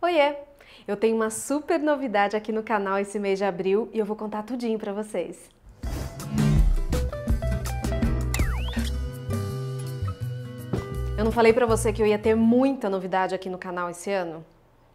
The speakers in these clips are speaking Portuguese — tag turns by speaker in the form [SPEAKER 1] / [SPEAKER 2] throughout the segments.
[SPEAKER 1] Oiê! Eu tenho uma super novidade aqui no canal esse mês de abril e eu vou contar tudinho para vocês. Eu não falei para você que eu ia ter muita novidade aqui no canal esse ano?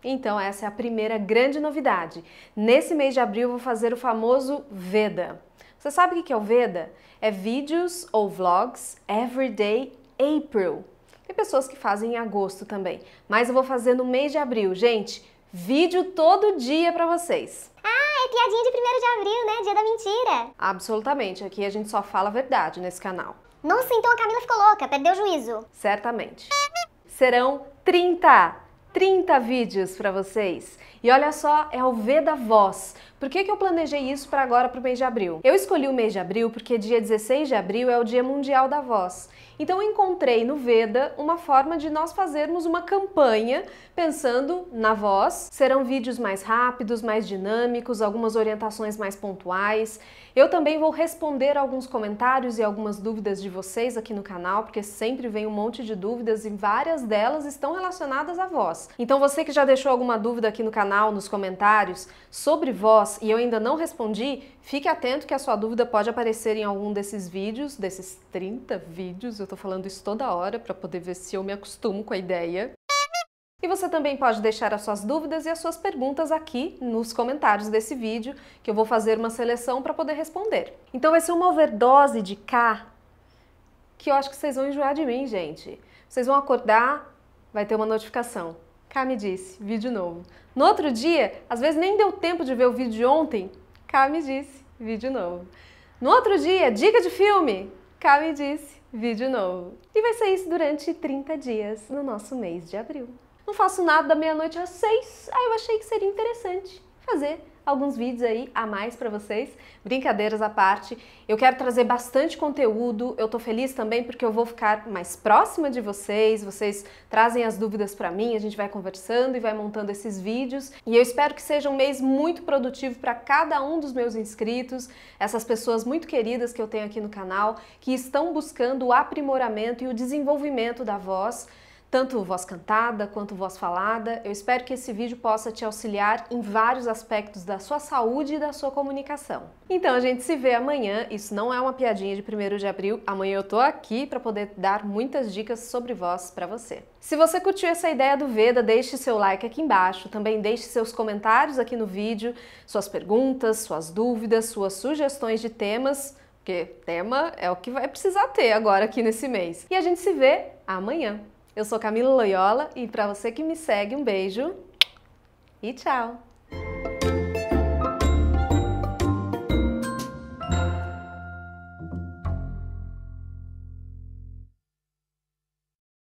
[SPEAKER 1] Então, essa é a primeira grande novidade. Nesse mês de abril, eu vou fazer o famoso Veda. Você sabe o que é o Veda? É Vídeos ou Vlogs Everyday April. Tem pessoas que fazem em agosto também, mas eu vou fazer no mês de abril, gente. Vídeo todo dia para vocês. Ah, é piadinha de 1 de abril, né? Dia da mentira. Absolutamente, aqui a gente só fala a verdade nesse canal. Nossa, então a Camila ficou louca, perdeu o juízo. Certamente. Serão 30 30 vídeos para vocês. E olha só, é o V da voz. Por que, que eu planejei isso para agora, para o mês de abril? Eu escolhi o mês de abril porque dia 16 de abril é o Dia Mundial da Voz. Então eu encontrei no Veda uma forma de nós fazermos uma campanha pensando na voz. Serão vídeos mais rápidos, mais dinâmicos, algumas orientações mais pontuais. Eu também vou responder alguns comentários e algumas dúvidas de vocês aqui no canal, porque sempre vem um monte de dúvidas e várias delas estão relacionadas à voz voz. Então você que já deixou alguma dúvida aqui no canal, nos comentários, sobre voz e eu ainda não respondi, fique atento que a sua dúvida pode aparecer em algum desses vídeos, desses 30 vídeos, eu tô falando isso toda hora para poder ver se eu me acostumo com a ideia. E você também pode deixar as suas dúvidas e as suas perguntas aqui nos comentários desse vídeo, que eu vou fazer uma seleção para poder responder. Então vai ser é uma overdose de K, que eu acho que vocês vão enjoar de mim, gente. Vocês vão acordar, vai ter uma notificação. Cá me disse, vídeo novo. No outro dia, às vezes nem deu tempo de ver o vídeo de ontem, Cá me disse, vídeo novo. No outro dia, dica de filme, Cá me disse, vídeo novo. E vai ser isso durante 30 dias no nosso mês de abril. Não faço nada da meia-noite às seis, aí eu achei que seria interessante fazer alguns vídeos aí a mais para vocês. Brincadeiras à parte, eu quero trazer bastante conteúdo. Eu tô feliz também porque eu vou ficar mais próxima de vocês. Vocês trazem as dúvidas para mim, a gente vai conversando e vai montando esses vídeos. E eu espero que seja um mês muito produtivo para cada um dos meus inscritos, essas pessoas muito queridas que eu tenho aqui no canal, que estão buscando o aprimoramento e o desenvolvimento da voz tanto voz cantada quanto voz falada. Eu espero que esse vídeo possa te auxiliar em vários aspectos da sua saúde e da sua comunicação. Então a gente se vê amanhã. Isso não é uma piadinha de 1 de abril. Amanhã eu tô aqui para poder dar muitas dicas sobre voz para você. Se você curtiu essa ideia do Veda, deixe seu like aqui embaixo. Também deixe seus comentários aqui no vídeo, suas perguntas, suas dúvidas, suas sugestões de temas, porque tema é o que vai precisar ter agora aqui nesse mês. E a gente se vê amanhã. Eu sou Camila Loyola e para você que me segue, um beijo e tchau!